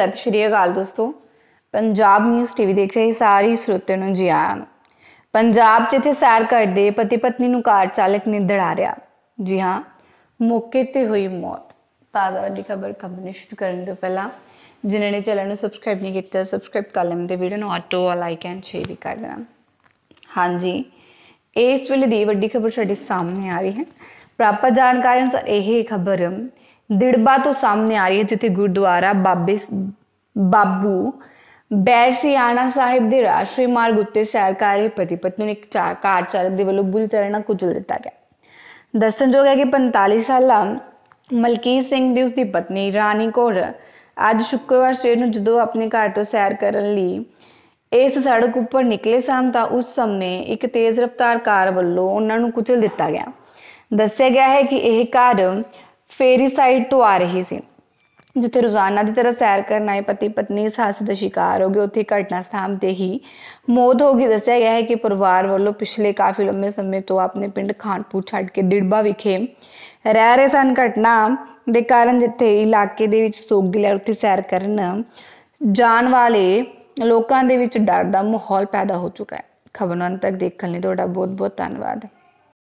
ਸਤਿ ਸ਼੍ਰੀ ਅਕਾਲ ਦੋਸਤੋ Punjab news TV ਦੇਖ ਰਹੇ ਸਾਰੇ ਸਰੋਤਿਆਂ ਨੂੰ ਜੀ ਆਇਆਂ ਨੂੰ ਪੰਜਾਬ ਜਿੱਥੇ ਸੈਰ ਕਰਦੇ ਪਤੀ ਪਤਨੀ ਨੂੰ ਕਾਰ ਚਾਲਕ ਨੇ ਰਿਆ ਜੀ ਹਾਂ ਮੌਕੇ ਤੇ ਹੋਈ ਮੌਤ ਤਾਜ਼ਾ ਵੱਡੀ ਖਬਰ ਕੰਪਨੀ ਸ਼ੁਰੂ ਕਰਨ ਤੋਂ ਪਹਿਲਾਂ ਜਿਨ੍ਹਾਂ ਨੇ ਚੈਨਲ ਨੂੰ ਸਬਸਕ੍ਰਾਈਬ ਨਹੀਂ ਕੀਤਾ ਸਬਸਕ੍ਰਾਈਬ ਕਰ ਲੈਣ ਤੇ ਵੀਡੀਓ ਨੂੰ ਆਟੋ ਲਾਈਕ ਐਂਡ ਸ਼ੇਅਰ ਵੀ ਕਰ ਦੇਣਾ ਹਾਂਜੀ ਇਸ ਵੇਲੇ ਦੀ ਵੱਡੀ ਖਬਰ ਸਾਡੇ ਸਾਹਮਣੇ ਆ ਰਹੀ ਹੈ ਪ੍ਰਾਪਤ ਜਾਣਕਾਰੀ ਅਨੁਸਾਰ ਇਹ ਖਬਰ ਦਿੜਬਾ ਤੋਂ ਸਾਹਮਣੇ ਆ ਰਹੀ ਹੈ ਜਿੱਥੇ ਗੁਰਦੁਆਰਾ ਬਾਬੇ ਬਾਬੂ ਬੈਰ ਸਿਆਣਾ ਸਾਹਿਬ ਦੇ ਰਾਸ਼ਟਰੀ ਮਾਰਗ ਉੱਤੇ ਸੈਰ ਕਰ ਰਹੇ ਪਤੀ ਪਤਨੀ ਇੱਕ ਕਾਰ ਚਾਲਕ ਦੇ ਵੱਲੋਂ ਬੁਰੀ ਤਰ੍ਹਾਂ ਨਾਲ ਕੁਚਲ ਦਿੱਤਾ ਗਿਆ ਜੋਗ ਹੈ ਕਿ 45 ਸਾਲਾ ਮਲਕੀਤ ਸਿੰਘ ਦੀ ਉਸਦੀ ਪਤਨੀ ਰਾਣੀ ਕੌਰ ਅੱਜ ਸ਼ੁੱਕਰਵਾਰ ਸਵੇਰ ਨੂੰ ਜਦੋਂ ਆਪਣੇ ਘਰ ਤੋਂ ਸੈਰ ਕਰਨ ਲਈ ਇਸ ਸੜਕ ਉੱਪਰ ਨਿਕਲੇ ਸਨ ਤਾਂ ਉਸ ਸਮੇਂ ਇੱਕ ਤੇਜ਼ ਰਫ਼ਤਾਰ ਕਾਰ ਵੱਲੋਂ ਉਹਨਾਂ ਨੂੰ ਕੁਚਲ ਦਿੱਤਾ ਗਿਆ ਦੱਸਿਆ ਗਿਆ ਹੈ ਕਿ ਇਹ ਕਾਰ ਫੇਰੀ ਸਾਈਡ ਤੋਂ ਆ ਰਹੀ ਸੀ ਜਿੱਥੇ ਰੋਜ਼ਾਨਾ ਦੀ ਤਰ੍ਹਾਂ ਸੈਰ ਕਰਨ ਆਏ ਪਤੀ ਪਤਨੀ ਇਸ ਹਾਦਸੇ ਦਾ ਸ਼ਿਕਾਰ ਹੋ ਗਏ ਉੱਥੇ ਘਟਨਾ ਸਥਾਨ ਤੇ ਹੀ ਮੌਤ ਹੋ ਗਈ ਦੱਸਿਆ ਗਿਆ ਹੈ ਕਿ ਪਰਿਵਾਰ ਵੱਲੋਂ ਪਿਛਲੇ ਕਾਫੀ ਲੰਮੇ ਸਮੇਂ ਤੋਂ ਆਪਣੇ ਪਿੰਡ ਖਾਨਪੂਰ ਛੱਡ ਕੇ ਡਿੜਬਾ ਵਿਖੇ ਰਹਿ ਰਹੇ ਸਨ ਘਟਨਾ ਦੇ ਕਾਰਨ ਜਿੱਥੇ ਇਲਾਕੇ ਦੇ ਵਿੱਚ ਸੋਗ ਲੈ ਉੱਥੇ ਸੈਰ ਕਰਨ ਜਾਣ ਵਾਲੇ ਲੋਕਾਂ ਦੇ ਵਿੱਚ ਡਰ ਦਾ ਮਾਹੌਲ ਪੈਦਾ ਹੋ ਚੁੱਕਾ ਹੈ ਖਬਰਾਂ ਤੱਕ ਦੇਖਣ ਲਈ ਤੁਹਾਡਾ ਬਹੁਤ ਬਹੁਤ ਧੰਨਵਾਦ